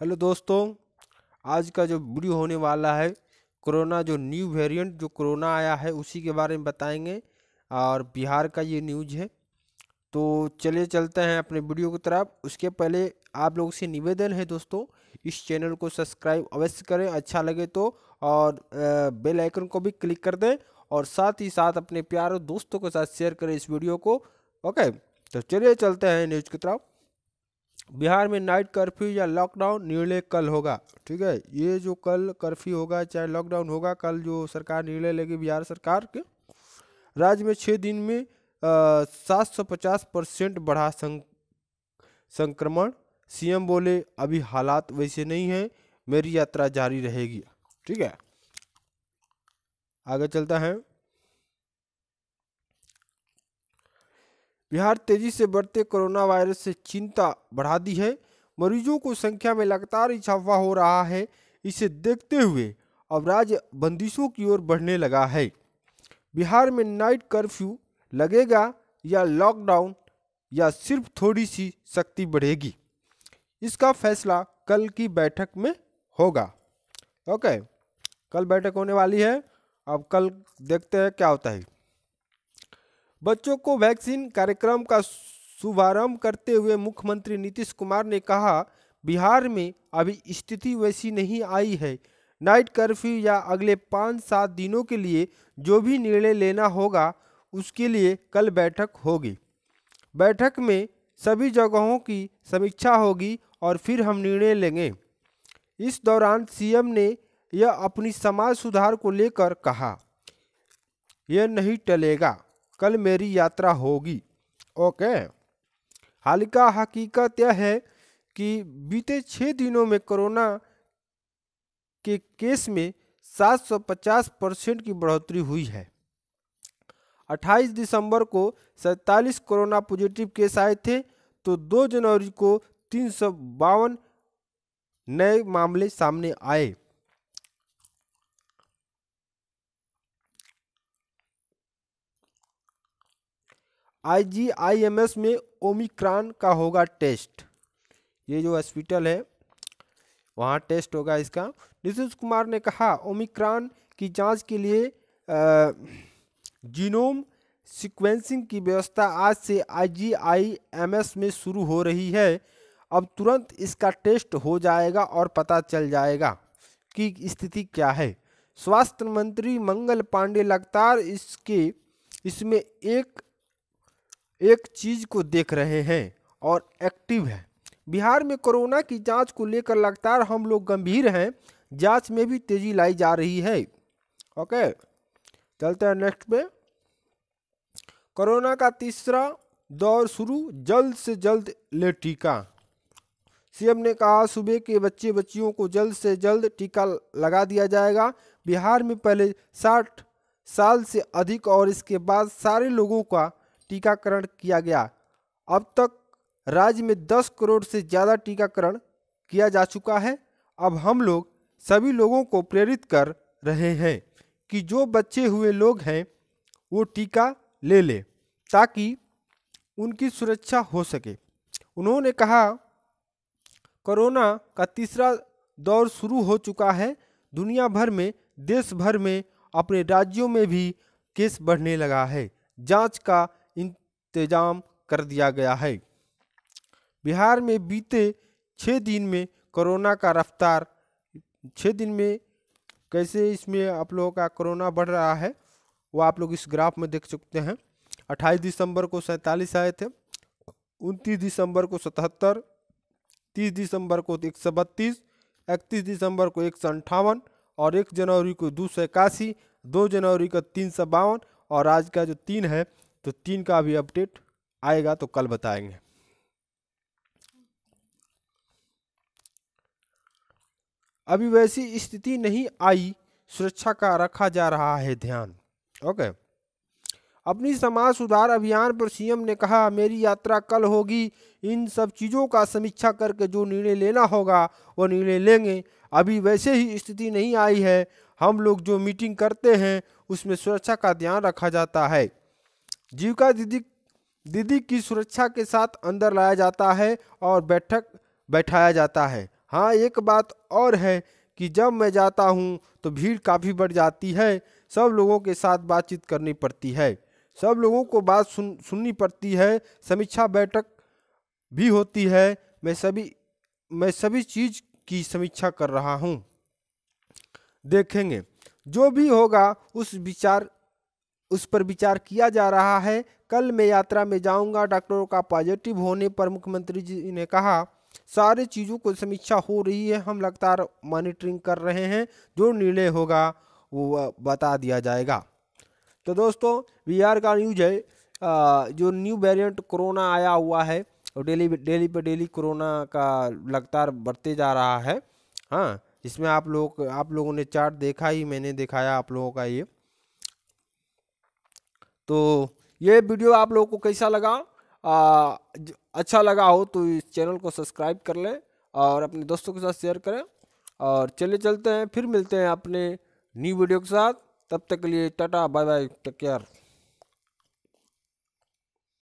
hello दोस्तों आज का जो वीडियो होने वाला है कोरोना जो न्यू वेरिएंट जो कोरोना आया है उसी के बारे में बताएंगे और बिहार का ये न्यूज है तो चलिए चलते हैं अपने वीडियो की तरफ उसके पहले आप लोगों से निवेदन है दोस्तों इस चैनल को सब्सक्राइब अवश्य करें अच्छा लगे तो और बेल आइकन को भी क्लिक कर दें और साथ ही साथ अपने प्यारे दोस्तों के साथ शेयर करें इस वीडियो को ओके तो चलिए चलते हैं न्यूज़ की तरफ बिहार में नाइट कर्फ्यू या लॉकडाउन निर्णय कल होगा ठीक है ये जो कल कर्फ्यू होगा चाहे लॉकडाउन होगा कल जो सरकार निर्णय लेगी बिहार सरकार के राज्य में छः दिन में सात सौ पचास परसेंट बढ़ा सं, संक्रमण सीएम बोले अभी हालात वैसे नहीं है मेरी यात्रा जारी रहेगी ठीक है आगे चलता है बिहार तेजी से बढ़ते कोरोना वायरस से चिंता बढ़ा दी है मरीजों को संख्या में लगातार इजाफा हो रहा है इसे देखते हुए अब राज्य बंदिशों की ओर बढ़ने लगा है बिहार में नाइट कर्फ्यू लगेगा या लॉकडाउन या सिर्फ थोड़ी सी सख्ती बढ़ेगी इसका फैसला कल की बैठक में होगा ओके कल बैठक होने वाली है अब कल देखते हैं क्या होता है बच्चों को वैक्सीन कार्यक्रम का शुभारंभ करते हुए मुख्यमंत्री नीतीश कुमार ने कहा बिहार में अभी स्थिति वैसी नहीं आई है नाइट कर्फ्यू या अगले पाँच सात दिनों के लिए जो भी निर्णय लेना होगा उसके लिए कल बैठक होगी बैठक में सभी जगहों की समीक्षा होगी और फिर हम निर्णय लेंगे इस दौरान सीएम ने यह अपनी समाज सुधार को लेकर कहा यह नहीं टलेगा कल मेरी यात्रा होगी ओके हालिका हकीकत यह है कि बीते छः दिनों में कोरोना के केस में 750 परसेंट की बढ़ोतरी हुई है 28 दिसंबर को 47 कोरोना पॉजिटिव केस आए थे तो 2 जनवरी को तीन नए मामले सामने आए आईजीआईएमएस में ओमिक्रॉन का होगा टेस्ट ये जो हॉस्पिटल है वहाँ टेस्ट होगा इसका नीतीश कुमार ने कहा ओमिक्रॉन की जांच के लिए जीनोम सीक्वेंसिंग की व्यवस्था आज से आईजीआईएमएस में शुरू हो रही है अब तुरंत इसका टेस्ट हो जाएगा और पता चल जाएगा कि स्थिति क्या है स्वास्थ्य मंत्री मंगल पांडे लगातार इसके इसमें एक एक चीज को देख रहे हैं और एक्टिव है बिहार में कोरोना की जांच को लेकर लगातार हम लोग गंभीर हैं जांच में भी तेजी लाई जा रही है ओके चलते हैं नेक्स्ट पे कोरोना का तीसरा दौर शुरू जल्द से जल्द ले टीका सीएम ने कहा सुबह के बच्चे बच्चियों को जल्द से जल्द टीका लगा दिया जाएगा बिहार में पहले साठ साल से अधिक और इसके बाद सारे लोगों का टीकाकरण किया गया अब तक राज्य में 10 करोड़ से ज़्यादा टीकाकरण किया जा चुका है अब हम लोग सभी लोगों को प्रेरित कर रहे हैं कि जो बचे हुए लोग हैं वो टीका ले लें ताकि उनकी सुरक्षा हो सके उन्होंने कहा कोरोना का तीसरा दौर शुरू हो चुका है दुनिया भर में देश भर में अपने राज्यों में भी केस बढ़ने लगा है जांच का इंतजाम कर दिया गया है बिहार में बीते छः दिन में कोरोना का रफ्तार छः दिन में कैसे इसमें आप लोगों का कोरोना बढ़ रहा है वो आप लोग इस ग्राफ में देख सकते हैं 28 दिसंबर को सैंतालीस आए थे उनतीस दिसंबर को सतहत्तर तीस दिसंबर को एक सौ बत्तीस इकतीस दिसंबर को एक सौ अंठावन और एक जनवरी को दो सौ इक्यासी दो जनवरी का तीन सौ बावन और आज का जो तीन है तो तीन का भी अपडेट आएगा तो कल बताएंगे अभी वैसी स्थिति नहीं आई सुरक्षा का रखा जा रहा है ध्यान ओके अपनी समाज सुधार अभियान पर सीएम ने कहा मेरी यात्रा कल होगी इन सब चीज़ों का समीक्षा करके जो निर्णय लेना होगा वो निर्णय लेंगे अभी वैसे ही स्थिति नहीं आई है हम लोग जो मीटिंग करते हैं उसमें सुरक्षा का ध्यान रखा जाता है जीविका दीदी दीदी की सुरक्षा के साथ अंदर लाया जाता है और बैठक बैठाया जाता है हाँ एक बात और है कि जब मैं जाता हूँ तो भीड़ काफ़ी बढ़ जाती है सब लोगों के साथ बातचीत करनी पड़ती है सब लोगों को बात सुन सुननी पड़ती है समीक्षा बैठक भी होती है मैं सभी मैं सभी चीज़ की समीक्षा कर रहा हूँ देखेंगे जो भी होगा उस विचार उस पर विचार किया जा रहा है कल मैं यात्रा में जाऊंगा डॉक्टरों का पॉजिटिव होने पर मुख्यमंत्री जी ने कहा सारे चीज़ों को समीक्षा हो रही है हम लगातार मॉनिटरिंग कर रहे हैं जो निर्णय होगा वो बता दिया जाएगा तो दोस्तों आर का न्यूज है जो न्यू वेरिएंट कोरोना आया हुआ है और डेली डेली पे डेली कोरोना का लगातार बढ़ते जा रहा है हाँ इसमें आप लोग आप लोगों ने चार्ट देखा ही मैंने दिखाया आप लोगों का ये तो ये वीडियो आप लोगों को कैसा लगा आ, अच्छा लगा हो तो इस चैनल को सब्सक्राइब कर लें और अपने दोस्तों के साथ शेयर करें और चले चलते हैं फिर मिलते हैं अपने न्यू वीडियो के साथ तब तक के लिए tata bye bye take care